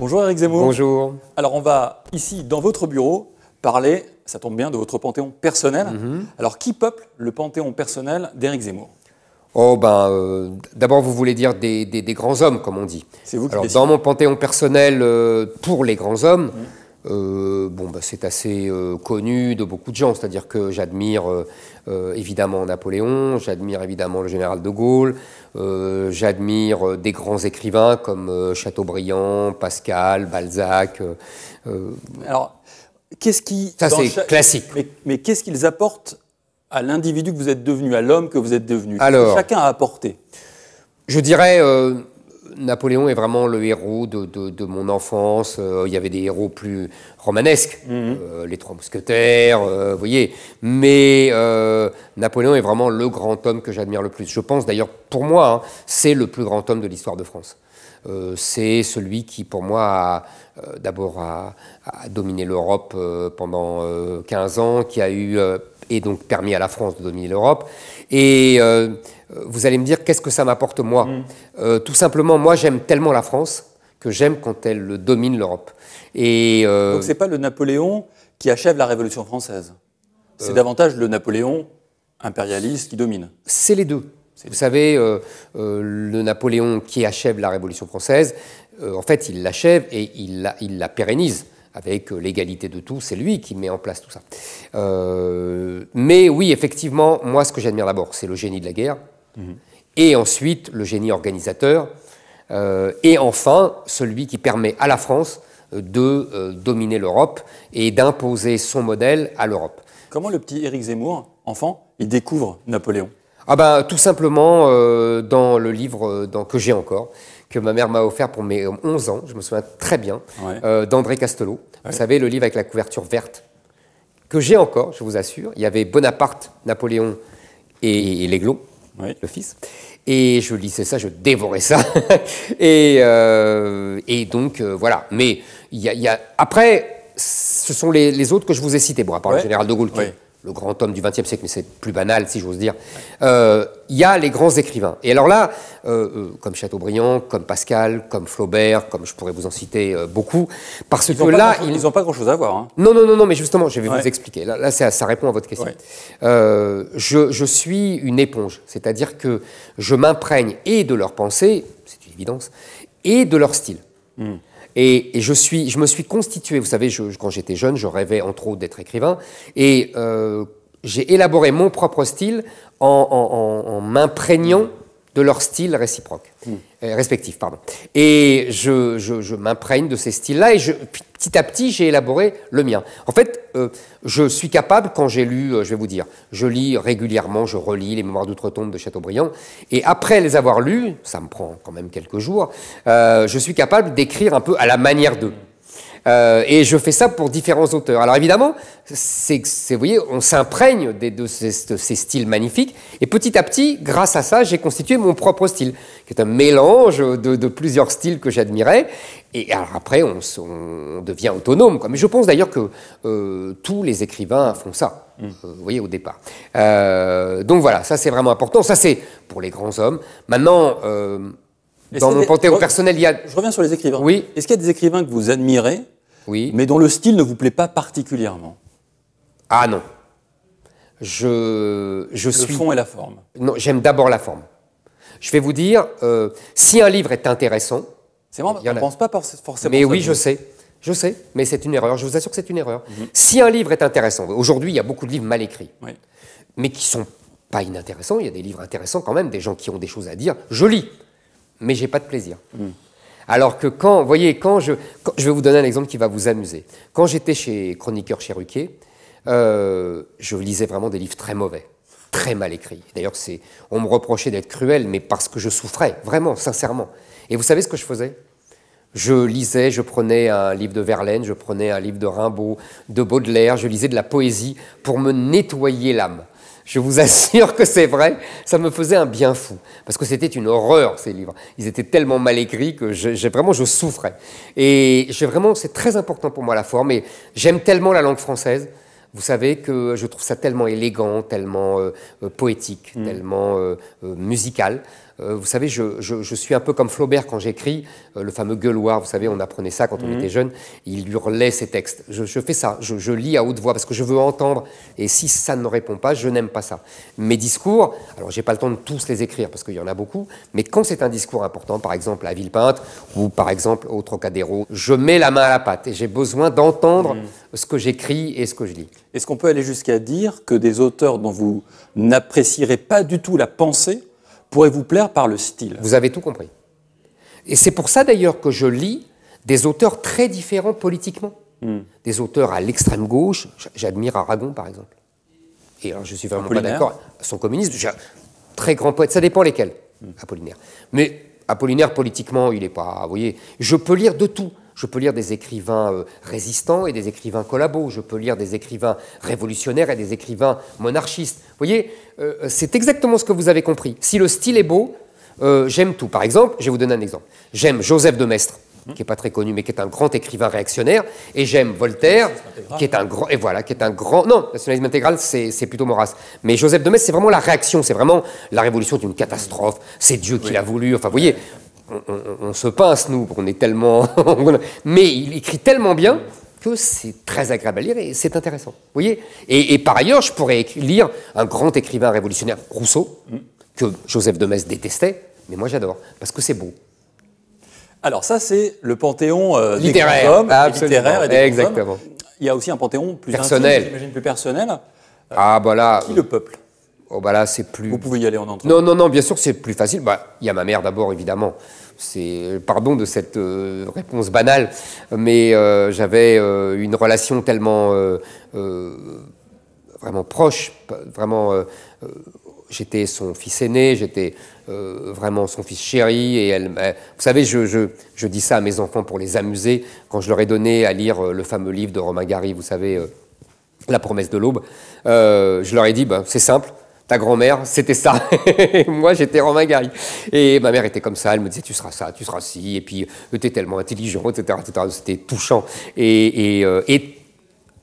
Bonjour Eric Zemmour. Bonjour. Alors on va ici, dans votre bureau, parler, ça tombe bien, de votre panthéon personnel. Mhm. Alors qui peuple le panthéon personnel d'Eric Zemmour Oh ben, euh, d'abord vous voulez dire des, grands hommes, comme on dit. C'est vous qui Alors dans mon panthéon personnel, euh, pour les grands hommes, mhm. Euh, bon, bah, c'est assez euh, connu de beaucoup de gens, c'est-à-dire que j'admire euh, évidemment Napoléon, j'admire évidemment le général de Gaulle, j'admire des grands écrivains comme Chateaubriand, Pascal, Balzac. Alors, qu'est-ce qui. Ça, c'est classique. Mais, qu'est-ce qu'ils apportent à l'individu que vous êtes devenu, à l'homme que vous êtes devenu Alors, Chacun a apporté. Je dirais Napoléon est vraiment le héros de, de, mon enfance. Euh, il y avait des héros plus romanesques, mhm. euh, les trois mousquetaires, euh, vous voyez. Mais Napoléon est vraiment le grand homme que j'admire le plus. Je pense d'ailleurs, pour moi, hein, c'est le plus grand homme de l'histoire de France. c'est celui qui, pour moi, a d'abord a, dominé l'Europe pendant 15 ans, qui a eu et donc permis à la France de dominer l'Europe. Et euh, vous allez me dire, qu'est-ce que ça m'apporte moi mm. euh, Tout simplement, moi j'aime tellement la France que j'aime quand elle domine l'Europe. Et ce euh, donc c'est pas le Napoléon qui achève la Révolution française. C'est davantage le Napoléon impérialiste qui domine. C'est les deux. Vous savez, le Napoléon qui achève la Révolution française, en fait, il l'achève et il la, il la pérennise avec euh, l'égalité de tous, c'est lui qui met en place tout ça. Euh, mais oui, effectivement, moi, ce que j'admire d'abord, c'est le génie de la guerre, mhm. et ensuite le génie organisateur, euh, et enfin celui qui permet à la France de dominer l'Europe et d'imposer son modèle à l'Europe. Comment le petit Éric Zemmour, enfant, il découvre Napoléon ah bah Tout simplement dans le livre dans, que j'ai encore, que ma mère m'a offert pour mes 11 euh, ans, je me souviens très bien, euh, d'André Castelot. Vous savez, le livre avec la couverture verte, que j'ai encore, je vous assure. Il y avait Bonaparte, Napoléon et, et le fils. Et je lisais ça, je dévorais ça. Euh, et, donc, voilà. Mais après, ce sont les, autres que je vous ai cités. à part le général de Gaulle qui le grand homme du XXe siècle, mais c'est plus banal si j'ose dire, euh, il y a les grands écrivains. Et alors là, euh, euh, comme Chateaubriand, comme Pascal, comme Flaubert, comme je pourrais vous en citer beaucoup, parce que là... ils n'ont pas grand-chose à voir. Hein. Non, non, non, non, mais justement, je vais vous expliquer. Là, ça, répond à votre question. Je, suis une éponge, c'est-à-dire que je m'imprègne et de leurs pensée c'est une évidence, et de leur style. Hmm. Et, je, suis, je me suis constitué, vous savez, quand j'étais jeune, je rêvais entre autres d'être écrivain, et euh, j'ai élaboré mon propre style en, m'imprégnant de leur style réciproque, hmm. euh, respectif. Pardon. Et je, je m'imprègne de ces styles-là, et je, Petit à petit, j'ai élaboré le mien. En fait, euh, je suis capable, quand j'ai lu, euh, je vais vous dire, je lis régulièrement, je relis les Mémoires d'outre-tombe de Chateaubriand, et après les avoir lus, ça me prend quand même quelques jours, euh, je suis capable d'écrire un peu à la manière d'eux. Euh, et je fais ça pour différents auteurs. Alors évidemment, vous voyez, on s'imprègne de ces, ces, styles magnifiques. Et petit à petit, grâce à ça, j'ai constitué mon propre style, qui est un mélange de, plusieurs styles que j'admirais. Et alors après, on, devient autonome. Mais je pense d'ailleurs que euh, tous les écrivains font ça. Mm. Euh, vous voyez, au départ. donc voilà, ça c'est vraiment important. Ça c'est pour les grands hommes. Maintenant dans mon panthéon personnel, il y a... Je reviens sur les écrivains. Oui. Est-ce qu'il y a des écrivains que vous admirez, oui. mais dont le style ne vous plaît pas particulièrement Ah non. Je, je suis... Le fond et la forme. Non, j'aime d'abord la forme. Je vais vous dire, euh, si un livre est intéressant... C'est vrai, on ne pense pas forcément... Mais oui, je sais. Je sais, mais c'est une erreur. Je vous assure que c'est une erreur. Mhm. Si un livre est intéressant, aujourd'hui, il y a beaucoup de livres mal écrits, oui. mais qui sont pas inintéressants. Il y a des livres intéressants quand même, des gens qui ont des choses à dire. Je lis mais j'ai pas de plaisir. Hmm. Alors que quand, vous voyez, quand je, je vais vous donner un exemple qui va vous amuser. Quand j'étais chez chroniqueur chez euh, je lisais vraiment des livres très mauvais, très mal écrits. D'ailleurs, c'est, on me reprochait d'être cruel, mais parce que je souffrais, vraiment, sincèrement. Et vous savez ce que je faisais je lisais, je prenais un livre de Verlaine, je prenais un livre de Rimbaud, de Baudelaire, je lisais de la poésie pour me nettoyer l'âme. Je vous assure que c'est vrai, ça me faisait un bien fou, parce que c'était une horreur ces livres. Ils étaient tellement mal écrits que j'ai vraiment je souffrais. Et vraiment, c'est très important pour moi la forme, et j'aime tellement la langue française vous savez que je trouve ça tellement élégant, tellement euh, euh, poétique, mm. tellement euh, musical. vous savez, je, je, suis un peu comme Flaubert quand j'écris le fameux gueuloir. Vous savez, on apprenait ça quand on mm. était jeune. Il hurlait ses textes. Je, fais ça. Je, lis à haute voix parce que je veux entendre. Et si ça ne répond pas, je n'aime pas ça. Mes discours, alors j'ai pas le temps de tous les écrire parce qu'il y en a beaucoup. Mais quand c'est un discours important, par exemple à Villepinte ou par exemple au Trocadéro, je mets la main à la pâte et j'ai besoin d'entendre. Mm ce que j'écris et ce que je lis. Est-ce qu'on peut aller jusqu'à dire que des auteurs dont vous n'apprécierez pas du tout la pensée pourraient vous plaire par le style Vous avez tout compris. Et c'est pour ça d'ailleurs que je lis des auteurs très différents politiquement. Hmm. Des auteurs à l'extrême gauche, j'admire Aragon par exemple. Et alors, hein, je suis vraiment pas d'accord, son communiste, très grand poète, ça dépend lesquels, hmm. Apollinaire. Mais Apollinaire politiquement, il n'est pas, vous voyez, je peux lire de tout. Je peux lire des écrivains euh, résistants et des écrivains collabos. Je peux lire des écrivains révolutionnaires et des écrivains monarchistes. Vous voyez, euh, euh, c'est exactement ce que vous avez compris. Si le style est beau, j'aime tout. Par exemple, je vais vous donner un exemple. J'aime Joseph de Maistre, hmm. qui n'est pas très connu, mais qui est un grand écrivain réactionnaire. Et j'aime Voltaire, qui est un grand. Et voilà, qui est un grand. Non, nationalisme intégral, c'est plutôt Maurras. Mais Joseph de Maistre, c'est vraiment la réaction. C'est vraiment la révolution d'une catastrophe. C'est Dieu qui l'a voulu. Enfin, vous voyez, on, se pince, nous, on est tellement. Mais il écrit tellement bien que c'est très agréable à lire et c'est intéressant. Vous voyez et, par ailleurs, je pourrais lire un grand écrivain révolutionnaire, Rousseau, que Joseph de Metz détestait, mais moi j'adore, parce que c'est beau. Alors, ça, c'est le panthéon euh, littéraire, des hommes, littéraire et des Exactement. Il y a aussi un panthéon plus personnel. plus personnel. ah, voilà. Bah Qui le peuple Oh bah c'est plus. Vous pouvez y aller en entrée. Non, non, non, bien sûr c'est plus facile. Bah, il y a ma mère d'abord, évidemment. C'est euh, pardon de cette euh, réponse banale, mais euh, j'avais une relation tellement vraiment proche, vraiment. j'étais son fils aîné, j'étais vraiment son fils chéri, et elle. vous savez, je, dis ça à mes enfants pour les amuser quand je leur ai donné à lire le fameux livre de Romain Gary, vous savez. la promesse de l'aube. je leur ai dit, bah, c'est simple, ta grand-mère, c'était ça. moi, j'étais Romain Gary. Et ma mère était comme ça, elle me disait, tu seras ça, tu seras ci, et puis, euh, tu es tellement intelligent, etc. C'était touchant. Euh, et,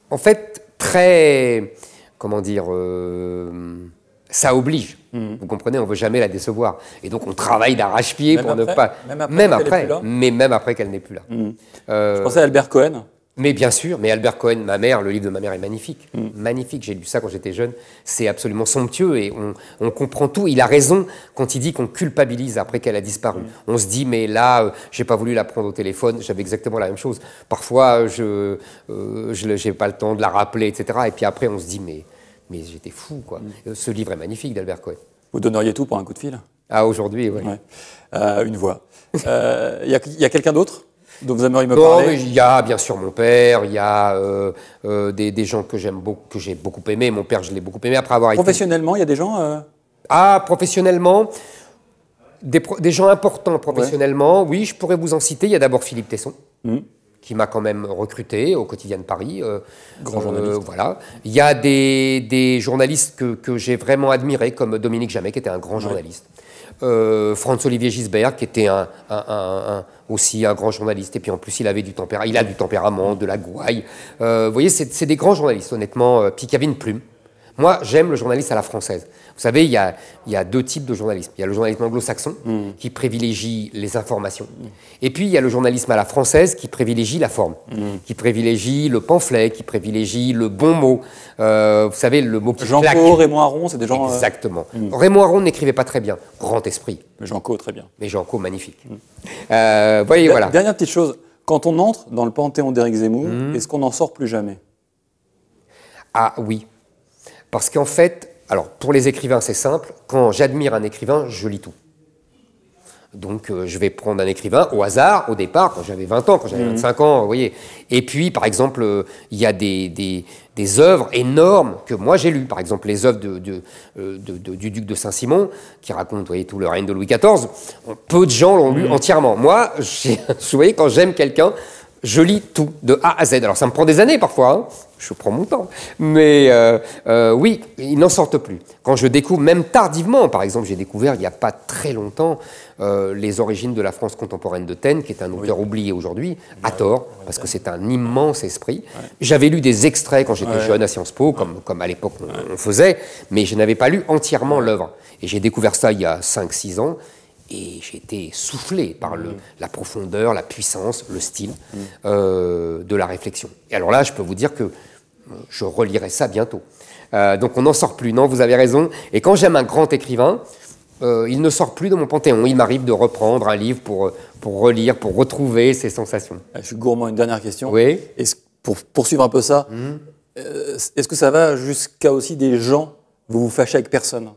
en fait, très, comment dire, euh, ça oblige. Hmm. Vous comprenez, on ne veut jamais la décevoir. Et donc, on travaille d'arrache-pied pour ne pas... Même après, mais même après qu'elle n'est plus là. Hmm. Je pensais à Albert Cohen mais bien sûr, mais Albert Cohen, ma mère, le livre de ma mère est magnifique. Mm. Magnifique, j'ai lu ça quand j'étais jeune. C'est absolument somptueux et on, comprend tout. Il a raison quand il dit qu'on culpabilise après qu'elle a disparu. Mm. On se dit, mais là, je euh, j'ai pas voulu la prendre au téléphone, j'avais exactement la même chose. Parfois, euh, je n'ai euh, pas le temps de la rappeler, etc. Et puis après, on se dit, mais, mais j'étais fou, quoi. Mm. Ce livre est magnifique d'Albert Cohen. Vous donneriez tout pour un coup de fil Ah, aujourd'hui, oui. une voix. Il y a, a quelqu'un d'autre donc vous aimeriez me Il y a bien sûr mon père, il y a euh, euh, des, gens que j'aime beaucoup, que j'ai beaucoup aimé. Mon père, je l'ai beaucoup aimé après avoir professionnellement, été. Professionnellement, il y a des gens. Euh ah, professionnellement. Des, gens importants professionnellement, oui, je pourrais vous en citer. Il y a d'abord Philippe Tesson, mmh. qui m'a quand même recruté au quotidien de Paris. Grand journaliste. Voilà. Il y a des, journalistes que, j'ai vraiment admirés, comme Dominique Jamais, qui était un grand journaliste euh, Franz-Olivier Gisbert, qui était un, aussi un grand journaliste, et puis en plus il avait du tempérament, il a du tempérament, de la gouaille. Euh, vous voyez, c'est des grands journalistes, honnêtement, euh, puis qui plume. Moi, j'aime le journalisme à la française. Vous savez, il y a, deux types de journalisme. Il y a le journalisme anglo-saxon mm. qui privilégie les informations. Et puis, il y a le journalisme à la française qui privilégie la forme, mm. qui privilégie le pamphlet, qui privilégie le bon mot. Euh, vous savez, le mot qui Jean claque. Jean Raymond Aron, c'est des gens... Euh, Exactement. Mm. Raymond Aron n'écrivait pas très bien. Grand esprit. Mais Jean claude très bien. Mais Jean claude magnifique. Euh, voyez, voilà. Dernière petite chose. Quand on entre dans le panthéon d'Éric Zemmour, est-ce qu'on n'en sort plus jamais Ah oui. Parce qu'en fait, alors pour les écrivains, c'est simple. Quand j'admire un écrivain, je lis tout. Donc euh, je vais prendre un écrivain au hasard, au départ, quand j'avais 20 ans, quand j'avais 25 mhm. ans, vous voyez. Et puis, par exemple, euh, il y a des, des, œuvres énormes que moi j'ai lues. Par exemple, les œuvres de, euh, du duc de Saint-Simon, qui raconte voyez, tout le règne de Louis XIV. Peu de gens l'ont lu mhm. entièrement. Moi, vous voyez, quand j'aime quelqu'un, je lis tout, de A à Z. Alors ça me prend des années parfois, hein. je prends mon temps. Mais euh, euh, oui, ils n'en sortent plus. Quand je découvre, même tardivement, par exemple, j'ai découvert il n'y a pas très longtemps euh, les origines de la France contemporaine de Taine, qui est un auteur oublié aujourd'hui, à tort, parce que c'est un immense esprit. J'avais lu des extraits quand j'étais jeune à Sciences Po, comme, à l'époque on, on faisait, mais je n'avais pas lu entièrement l'œuvre. Et j'ai découvert ça il y a 5-6 ans et j'ai été soufflé par le, mm. la profondeur, la puissance, le style mm. euh, de la réflexion. Et alors là, je peux vous dire que euh, je relirai ça bientôt. Euh, donc on n'en sort plus, non, vous avez raison. Et quand j'aime un grand écrivain, il ne sort plus de mon panthéon. Il m'arrive de reprendre un livre pour, pour relire, pour retrouver ses sensations. Ah, je suis gourmand, une dernière question. Oui. pour poursuivre un peu ça, mm. est-ce que ça va jusqu'à aussi des gens, vous vous fâchez avec personne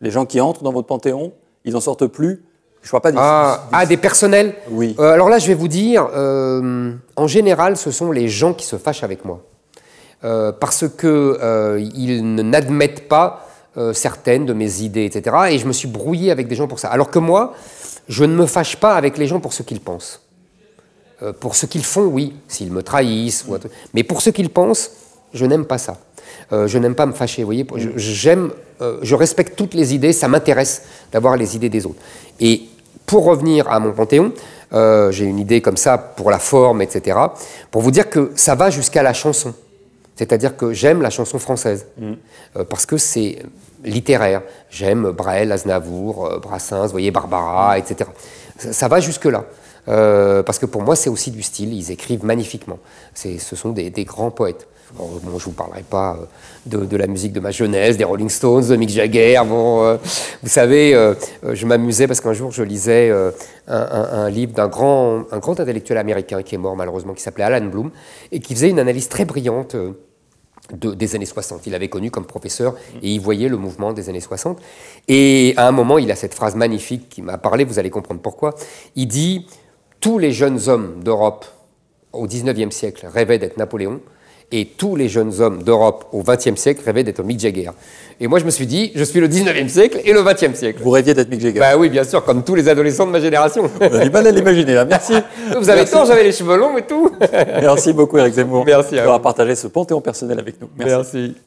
Les gens qui entrent dans votre panthéon, ils n'en sortent plus, je vois pas des, ah. ah, des, personnels Oui. Euh, alors là, je vais vous dire, euh, en général, ce sont les gens qui se fâchent avec moi. Euh, parce euh, ils n'admettent pas certaines de mes idées, etc. Et je me suis brouillé avec des gens pour ça. Alors que moi, je ne me fâche pas avec les gens pour ce qu'ils pensent. pour ce qu'ils font, oui, s'ils me trahissent. Ou Mais pour ce qu'ils pensent, je n'aime pas ça. je n'aime pas me fâcher, vous voyez. J'aime, je respecte toutes les idées, ça m'intéresse d'avoir les idées des autres. Et pour revenir à mon Panthéon, euh, j'ai une idée comme ça pour la forme, etc. Pour vous dire que ça va jusqu'à la chanson. C'est-à-dire que j'aime la chanson française, mm. euh, parce que c'est littéraire. J'aime Brel, Aznavour, euh, Brassens, vous voyez, Barbara, mm. etc. Ça, va jusque-là. parce que pour moi, c'est aussi du style, ils écrivent magnifiquement. Ce sont des grands poètes je ne vous parlerai pas euh, de, la musique de ma jeunesse, des Rolling Stones, de Mick Jagger. Bon, euh, vous savez, euh, je m'amusais parce qu'un jour je lisais un, livre d'un grand, un grand intellectuel américain qui est mort malheureusement, qui s'appelait Alan Bloom, et qui faisait une analyse très brillante. De, des années 60. Il avait connu comme professeur et il voyait le mouvement des années 60. Et à un moment, il a cette phrase magnifique qui m'a parlé, vous allez comprendre pourquoi. Il dit Tous les jeunes hommes d'Europe au 19e siècle rêvaient d'être Napoléon, et tous les jeunes hommes d'Europe au XXe siècle rêvaient d'être Mick Jagger. Et moi, je me suis dit, je suis le 19e siècle et le 20e siècle. Vous rêviez d'être Mick Jagger Bah oui, bien sûr, comme tous les adolescents de ma génération. On a du l'imaginer, merci. vous avez hein. tort, j'avais les cheveux longs et tout. merci beaucoup, Eric Zemmour, Merci à d'avoir partagé ce panthéon personnel avec nous. merci.